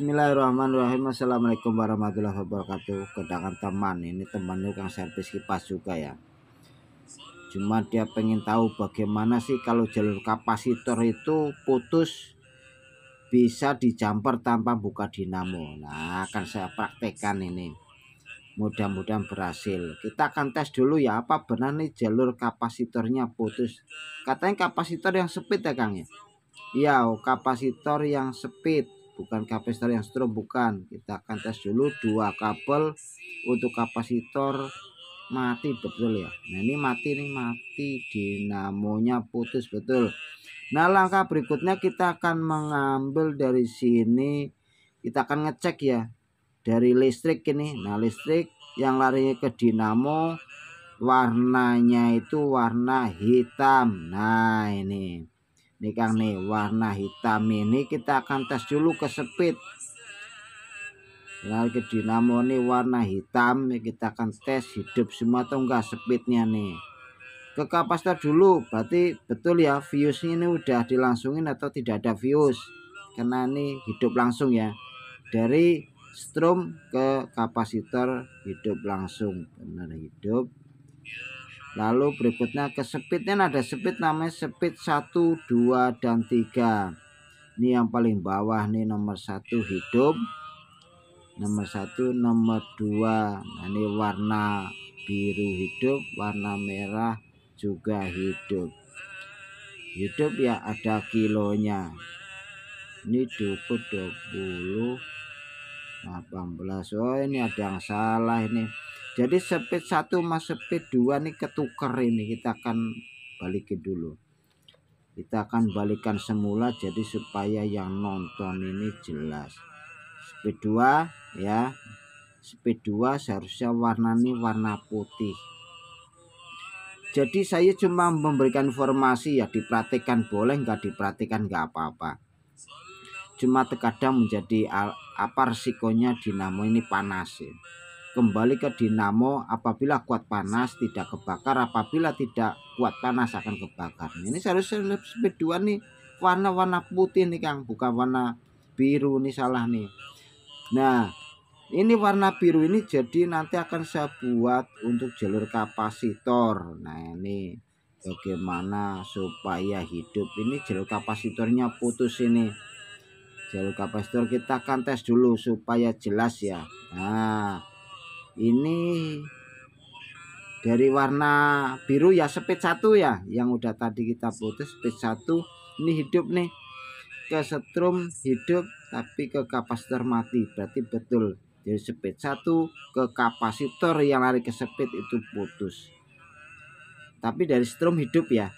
Bismillahirrahmanirrahim Assalamualaikum warahmatullahi wabarakatuh Kedangan teman Ini teman yang servis kipas juga ya Cuma dia pengen tahu bagaimana sih Kalau jalur kapasitor itu putus Bisa dijamper tanpa buka dinamo Nah akan saya praktekkan ini Mudah-mudahan berhasil Kita akan tes dulu ya Apa benar nih jalur kapasitornya putus Katanya kapasitor yang sepit ya Kang ya Iya oh, kapasitor yang sepit bukan kapasitor yang strom bukan kita akan tes dulu dua kabel untuk kapasitor mati betul ya nah ini mati nih mati dinamonya putus betul nah langkah berikutnya kita akan mengambil dari sini kita akan ngecek ya dari listrik ini nah listrik yang larinya ke dinamo warnanya itu warna hitam nah ini nih Kang nih warna hitam ini kita akan tes dulu ke speed lalu ke dinamo nih warna hitam nih ya kita akan tes hidup semua atau enggak speednya nih ke kapasitor dulu berarti betul ya fuse ini udah dilangsungin atau tidak ada fuse karena ini hidup langsung ya dari strom ke kapasitor hidup langsung benar hidup Lalu berikutnya ke speednya ada speed namanya speed 1, 2, dan 3. Ini yang paling bawah nih nomor 1 hidup. Nomor 1, nomor 2. Nah, ini warna biru hidup, warna merah juga hidup. Hidup ya ada kilonya. Ini 20, 20 18. Oh, ini ada yang salah ini jadi speed 1 mas speed 2 nih ketuker ini kita akan balikin dulu kita akan balikan semula jadi supaya yang nonton ini jelas speed 2 ya speed 2 seharusnya warna ini warna putih jadi saya cuma memberikan informasi ya diperhatikan boleh nggak diperhatikan nggak apa-apa cuma terkadang menjadi apa risikonya dinamo ini panas ya kembali ke dinamo apabila kuat panas tidak kebakar apabila tidak kuat panas akan kebakar ini seharusnya lebih 2 nih warna-warna putih nih Kang bukan warna biru nih salah nih nah ini warna biru ini jadi nanti akan saya buat untuk jalur kapasitor nah ini bagaimana supaya hidup ini jalur kapasitornya putus ini jalur kapasitor kita akan tes dulu supaya jelas ya nah ini dari warna biru ya speed satu ya yang udah tadi kita putus speed satu ini hidup nih ke setrum hidup tapi ke kapasitor mati berarti betul jadi speed satu ke kapasitor yang lari ke speed itu putus tapi dari setrum hidup ya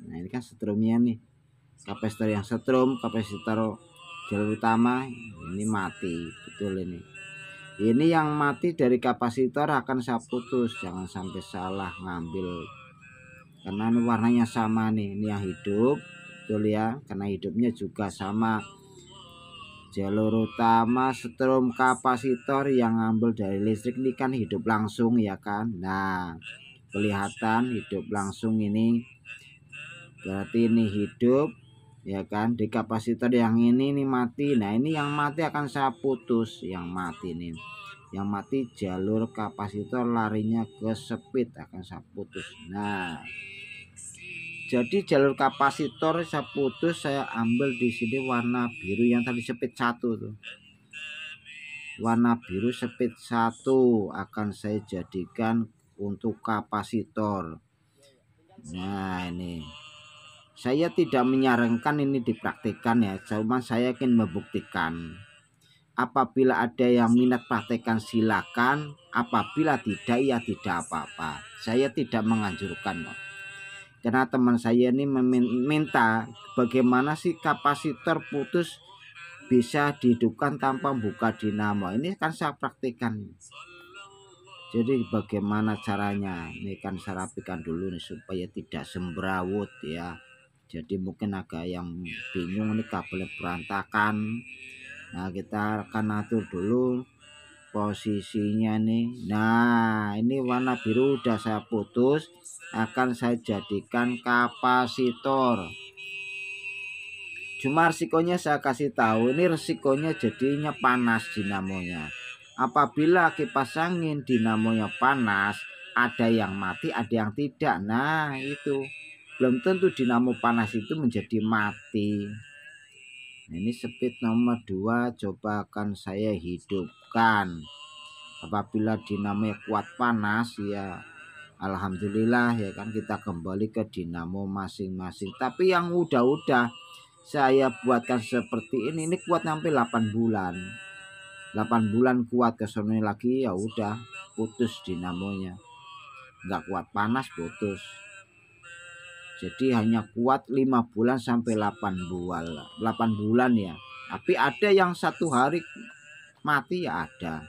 nah ini kan setrumnya nih kapasitor yang setrum kapasitor jalur utama ini mati betul ini ini yang mati dari kapasitor akan saya putus jangan sampai salah ngambil karena warnanya sama nih ini yang hidup betul ya karena hidupnya juga sama jalur utama setrum kapasitor yang ngambil dari listrik ini kan hidup langsung ya kan nah kelihatan hidup langsung ini berarti ini hidup ya kan di kapasitor yang ini nih mati nah ini yang mati akan saya putus yang mati nih yang mati jalur kapasitor larinya ke speed akan saya putus nah jadi jalur kapasitor saya putus saya ambil di sini warna biru yang tadi speed satu tuh warna biru speed satu akan saya jadikan untuk kapasitor nah ini saya tidak menyarankan ini dipraktikkan ya, cuma saya ingin membuktikan. Apabila ada yang minat praktekan silakan, apabila tidak ya tidak apa-apa. Saya tidak menganjurkan Karena teman saya ini meminta bagaimana sih kapasitor putus bisa dihidupkan tanpa buka dinamo. Ini kan saya praktikkan jadi bagaimana caranya ini kan rapikan dulu nih supaya tidak sembrawut ya jadi mungkin agak yang iya, bingung ini iya, kabel iya. berantakan nah kita akan atur dulu posisinya nih nah ini warna biru udah saya putus akan saya jadikan kapasitor cuma resikonya saya kasih tahu ini resikonya jadinya panas dinamonya apabila kipas angin dinamonya panas ada yang mati ada yang tidak nah itu belum tentu dinamo panas itu menjadi mati. Nah, ini speed nomor 2 coba akan saya hidupkan. Apabila dinamo kuat panas ya Alhamdulillah ya kan kita kembali ke dinamo masing-masing. Tapi yang udah-udah saya buatkan seperti ini. Ini kuat sampai 8 bulan. 8 bulan kuat ke lagi ya udah putus dinamonya. Nggak kuat panas putus. Jadi hanya kuat 5 bulan sampai 8 bulan. 8 bulan ya. Tapi ada yang satu hari mati ya ada.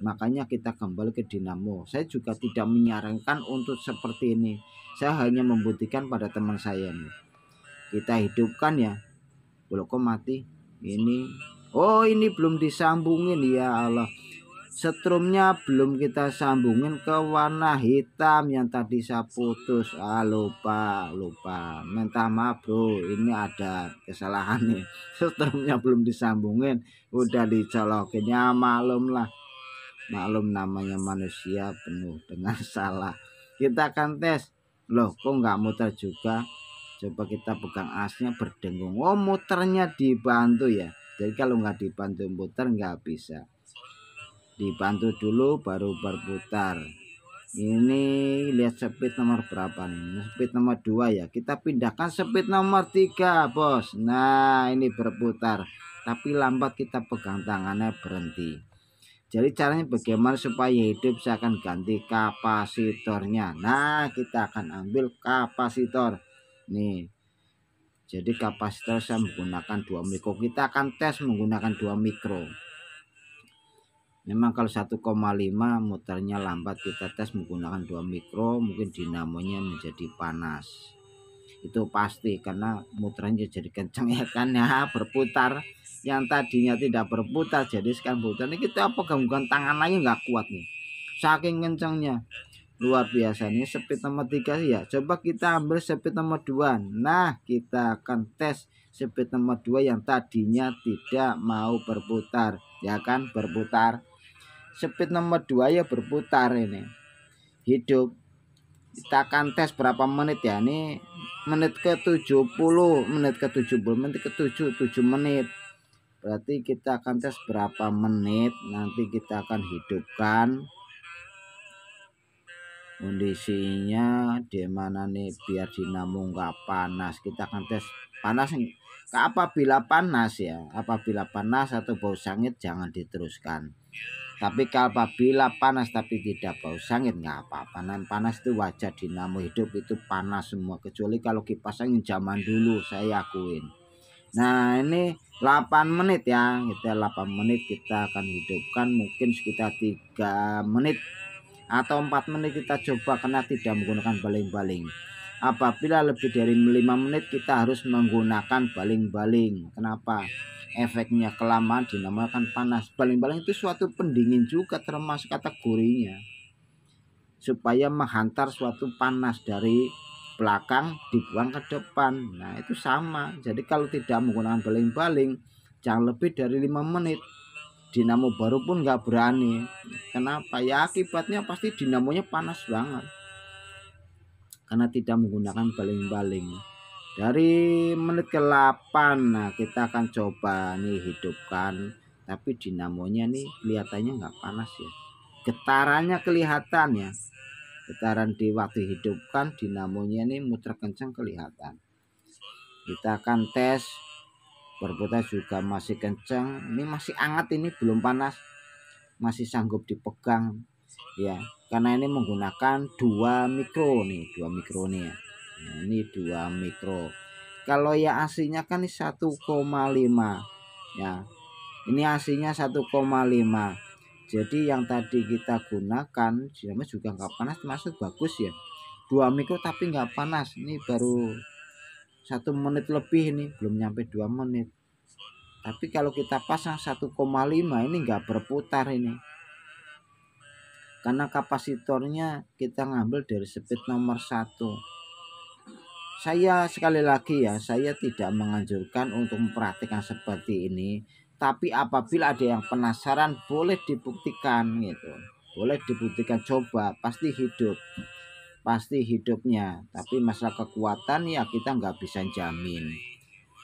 Makanya kita kembali ke dinamo. Saya juga tidak menyarankan untuk seperti ini. Saya hanya membuktikan pada teman saya ini. Kita hidupkan ya. Belum kok mati. Ini oh ini belum disambungin ya Allah setrumnya belum kita sambungin ke warna hitam yang tadi saya putus ah lupa lupa minta maaf bro ini ada kesalahan nih setrumnya belum disambungin udah dicolokin ya maklum lah maklum namanya manusia penuh dengan salah kita akan tes loh kok nggak muter juga coba kita pegang asnya berdengung oh muternya dibantu ya jadi kalau nggak dibantu muter nggak bisa dibantu dulu baru berputar ini lihat speed nomor berapa nih speed nomor 2 ya kita pindahkan speed nomor 3 bos nah ini berputar tapi lambat kita pegang tangannya berhenti jadi caranya bagaimana supaya hidup saya akan ganti kapasitornya nah kita akan ambil kapasitor nih jadi kapasitor saya menggunakan 2 mikro kita akan tes menggunakan 2 mikro Memang kalau 1,5 muternya lambat kita tes menggunakan 2 mikro mungkin dinamonya menjadi panas. Itu pasti karena muternya jadi kenceng ya kan ya berputar yang tadinya tidak berputar jadi sekarang berputar Ini kita apa gangguan tangan lain nggak kuat nih. Saking kencengnya luar biasa nih speed nomor 3 sih ya coba kita ambil speed nomor 2 nah kita akan tes speed nomor 2 yang tadinya tidak mau berputar ya kan berputar speed nomor 2 ya berputar ini hidup kita akan tes berapa menit ya ini menit ke 70 menit ke 70 menit ke 7 7 menit berarti kita akan tes berapa menit nanti kita akan hidupkan kondisinya di mana nih biar dinamo nggak panas kita akan tes panas apabila panas ya apabila panas atau bau sangit jangan diteruskan tapi kalau apabila panas tapi tidak bau sangit nggak apa-apa nan panas itu wajar dinamo hidup itu panas semua kecuali kalau kipas angin zaman dulu saya akuin nah ini 8 menit ya kita 8 menit kita akan hidupkan mungkin sekitar 3 menit atau 4 menit kita coba kena tidak menggunakan baling-baling apabila lebih dari 5 menit kita harus menggunakan baling-baling kenapa efeknya kelamaan dinamakan panas baling-baling itu suatu pendingin juga termasuk kategorinya supaya menghantar suatu panas dari belakang dibuang ke depan nah itu sama jadi kalau tidak menggunakan baling-baling jangan lebih dari 5 menit dinamo baru pun nggak berani kenapa ya akibatnya pasti dinamonya panas banget karena tidak menggunakan baling-baling dari menit ke-8 nah kita akan coba nih hidupkan tapi dinamonya nih kelihatannya nggak panas ya getarannya kelihatan ya getaran di waktu hidupkan dinamonya nih muter kenceng kelihatan kita akan tes berputar juga masih kenceng ini masih hangat ini belum panas masih sanggup dipegang ya karena ini menggunakan dua mikro nih dua mikro nih ya nah, ini dua mikro kalau ya aslinya kan 1,5 ya ini aslinya 1,5 jadi yang tadi kita gunakan sebenarnya juga nggak panas termasuk bagus ya dua mikro tapi nggak panas ini baru satu menit lebih ini belum nyampe dua menit tapi kalau kita pasang 1,5 ini nggak berputar ini karena kapasitornya kita ngambil dari speed nomor satu saya sekali lagi ya saya tidak menganjurkan untuk memperhatikan seperti ini tapi apabila ada yang penasaran boleh dibuktikan gitu boleh dibuktikan coba pasti hidup pasti hidupnya tapi masalah kekuatan ya kita nggak bisa jamin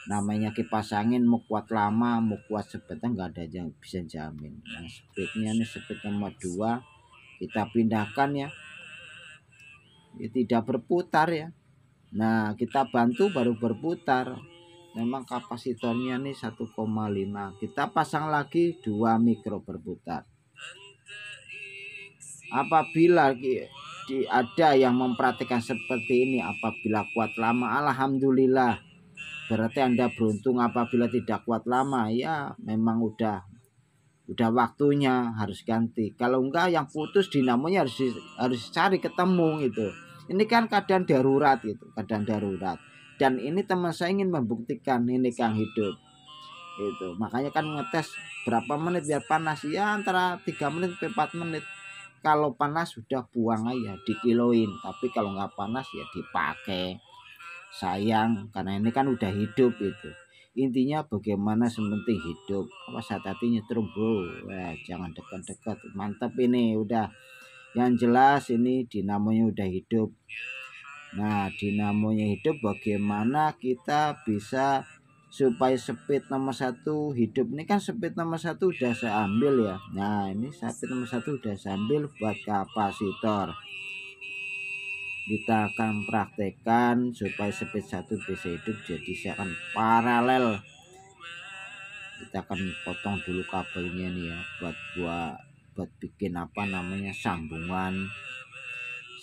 namanya kipas angin mau kuat lama mau kuat sebentar nggak ada yang bisa jamin yang speednya ini speed nomor 2 kita pindahkan ya. ya tidak berputar ya Nah kita bantu baru berputar memang kapasitornya nih 1,5 kita pasang lagi dua mikro berputar apabila di, ada yang memperhatikan seperti ini apabila kuat lama Alhamdulillah berarti Anda beruntung apabila tidak kuat lama ya memang udah udah waktunya harus ganti kalau enggak yang putus dinamonya harus harus cari ketemu gitu ini kan keadaan darurat gitu keadaan darurat dan ini teman saya ingin membuktikan ini Kang hidup itu makanya kan ngetes berapa menit biar panas ya antara 3 menit sampai 4 menit kalau panas sudah buang aja dikiloin tapi kalau nggak panas ya dipakai sayang karena ini kan udah hidup itu intinya bagaimana sementing hidup apa saat hati nyetrum bro jangan dekat-dekat mantap ini udah yang jelas ini dinamonya udah hidup nah dinamonya hidup bagaimana kita bisa supaya speed nomor satu hidup ini kan speed nomor satu udah saya ambil ya nah ini speed nomor satu udah saya ambil buat kapasitor kita akan praktekkan supaya speed 1 bisa hidup jadi saya akan paralel kita akan potong dulu kabelnya nih ya buat buat buat bikin apa namanya sambungan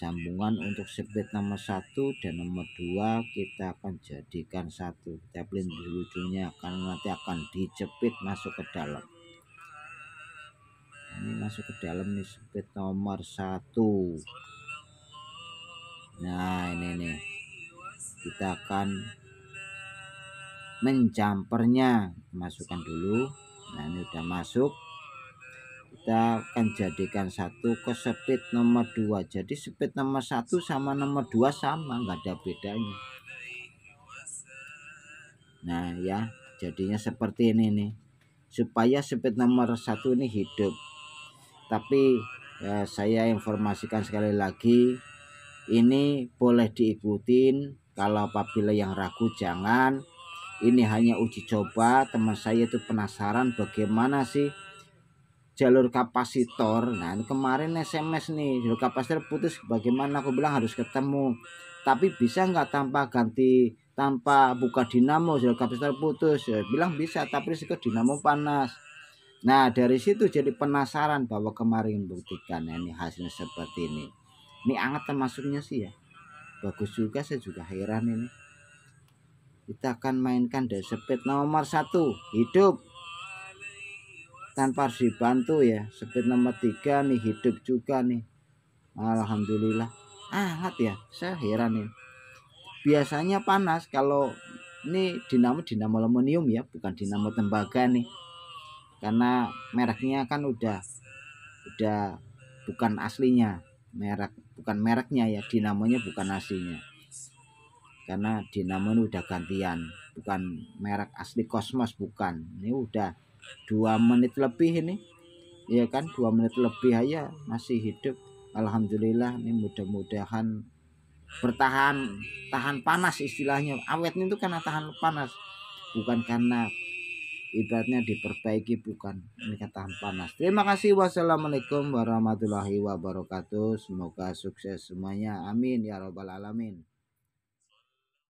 sambungan untuk speed nomor satu dan nomor dua kita akan jadikan satu tablin di ujungnya karena nanti akan dijepit masuk ke dalam ini masuk ke dalam nih speed nomor satu nah ini nih kita akan mencampernya masukkan dulu nah ini udah masuk kita akan jadikan satu ke speed nomor dua jadi speed nomor satu sama nomor dua sama nggak ada bedanya nah ya jadinya seperti ini nih supaya speed nomor satu ini hidup tapi ya, saya informasikan sekali lagi ini boleh diikutin kalau apabila yang ragu jangan ini hanya uji coba teman saya itu penasaran bagaimana sih jalur kapasitor nah ini kemarin SMS nih jalur kapasitor putus bagaimana aku bilang harus ketemu tapi bisa nggak tanpa ganti tanpa buka dinamo jalur kapasitor putus ya, bilang bisa tapi risiko dinamo panas nah dari situ jadi penasaran bahwa kemarin buktikan ya, ini hasilnya seperti ini ini anget termasuknya sih ya bagus juga saya juga heran ini kita akan mainkan speed nomor satu hidup tanpa harus dibantu ya speed nomor tiga nih hidup juga nih Alhamdulillah anget ya saya heran ini biasanya panas kalau ini dinamo dinamo aluminium ya bukan dinamo tembaga nih karena mereknya kan udah udah bukan aslinya merek bukan mereknya ya dinamonya bukan aslinya karena dinamo ini udah gantian bukan merek asli kosmos bukan ini udah dua menit lebih ini ya kan dua menit lebih aja masih hidup Alhamdulillah ini mudah-mudahan bertahan tahan panas istilahnya awetnya itu karena tahan panas bukan karena ibaratnya diperbaiki bukan ingatan panas. Terima kasih. Wassalamualaikum warahmatullahi wabarakatuh. Semoga sukses semuanya. Amin ya robbal alamin.